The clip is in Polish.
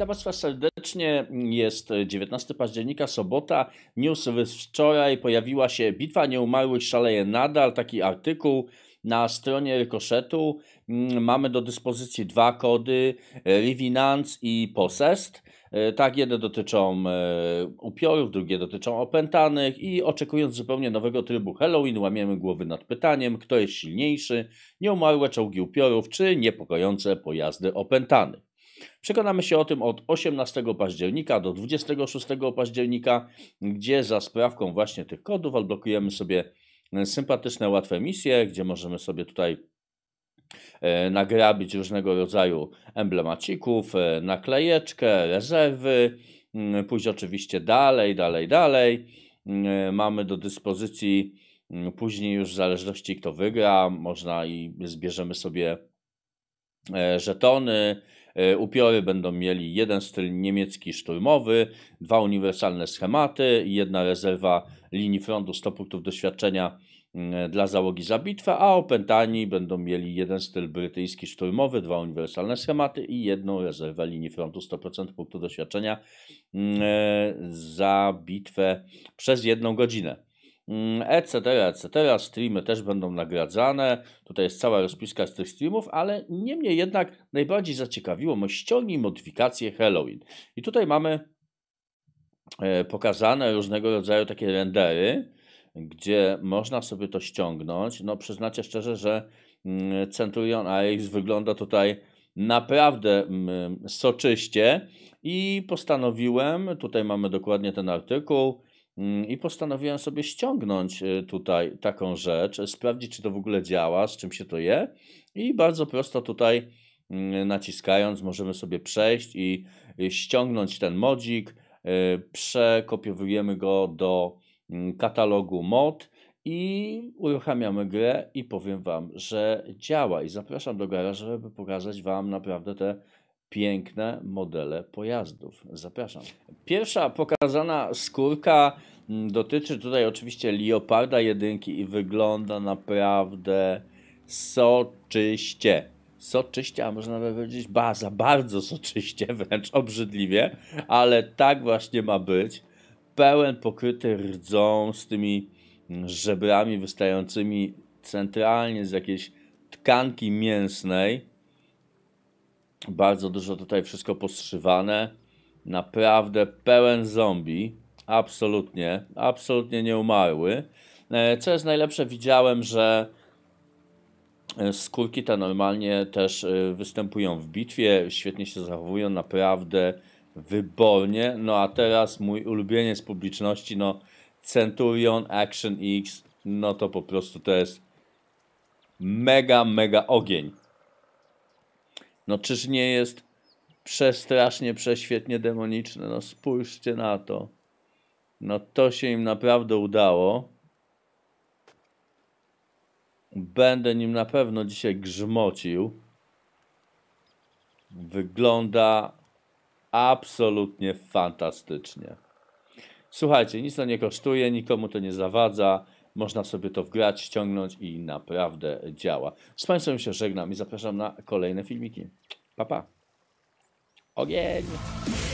Witam Państwa serdecznie. Jest 19 października, sobota. News wczoraj pojawiła się Bitwa Nieumarłych szaleje nadal. Taki artykuł na stronie Rykoszetu. Mm, mamy do dyspozycji dwa kody, e, Rivinance i Possessed. Tak, jedne dotyczą e, upiorów, drugie dotyczą opętanych i oczekując zupełnie nowego trybu Halloween łamiemy głowy nad pytaniem, kto jest silniejszy, nieumarłe czołgi upiorów czy niepokojące pojazdy opętanych. Przekonamy się o tym od 18 października do 26 października, gdzie za sprawką właśnie tych kodów odblokujemy sobie e, sympatyczne, łatwe misje, gdzie możemy sobie tutaj e, nagrabić różnego rodzaju emblemacików, e, naklejeczkę, rezerwy, pójść oczywiście dalej, dalej, dalej. Mamy do dyspozycji później już w zależności kto wygra, można i zbierzemy sobie E, żetony. E, upiory będą mieli jeden styl niemiecki szturmowy, dwa uniwersalne schematy i jedna rezerwa linii frontu 100 punktów doświadczenia mm, dla załogi za bitwę, a opętani będą mieli jeden styl brytyjski szturmowy, dwa uniwersalne schematy i jedną rezerwę linii frontu 100% punktów doświadczenia mm, e, za bitwę przez jedną godzinę etc., mm, etc. Streamy też będą nagradzane. Tutaj jest cała rozpiska z tych streamów, ale niemniej jednak najbardziej zaciekawiło mnie ściągnij modyfikację Halloween. I tutaj mamy e, pokazane różnego rodzaju takie rendery, gdzie można sobie to ściągnąć. No przyznacie szczerze, że mm, Centurion AX wygląda tutaj naprawdę mm, soczyście i postanowiłem, tutaj mamy dokładnie ten artykuł, Mm, I postanowiłem sobie ściągnąć y, tutaj taką rzecz, sprawdzić, czy to w ogóle działa, z czym się to je. I bardzo prosto tutaj mm, naciskając, możemy sobie przejść i y, ściągnąć ten modzik. Y, przekopiowujemy go do mm, katalogu mod i uruchamiamy grę i powiem Wam, że działa i zapraszam do garażu, żeby pokazać Wam naprawdę te piękne modele pojazdów. Zapraszam. Pierwsza pokazana skórka mm, dotyczy tutaj oczywiście Leoparda jedynki i wygląda naprawdę soczyście. Soczyście, a można nawet powiedzieć baza bardzo soczyście, wręcz obrzydliwie, ale tak właśnie ma być. Pełen pokryty rdzą z tymi mm, żebrami wystającymi centralnie z jakiejś tkanki mięsnej bardzo dużo tutaj wszystko postrzywane. Naprawdę pełen zombie. Absolutnie, absolutnie nie umarły. E, co jest najlepsze, widziałem, że e, skórki te normalnie też e, występują w bitwie, świetnie się zachowują, naprawdę wybornie. No a teraz mój ulubieniec publiczności, no Centurion Action X, no to po prostu to jest mega, mega ogień. No czyż nie jest przestrasznie, prześwietnie demoniczne? No spójrzcie na to. No to się im naprawdę udało. Będę nim na pewno dzisiaj grzmocił. Wygląda absolutnie fantastycznie. Słuchajcie, nic to nie kosztuje, nikomu to nie zawadza. Można sobie to wgrać, ściągnąć i naprawdę działa. Z Państwem się żegnam i zapraszam na kolejne filmiki. Pa, pa. Ogień!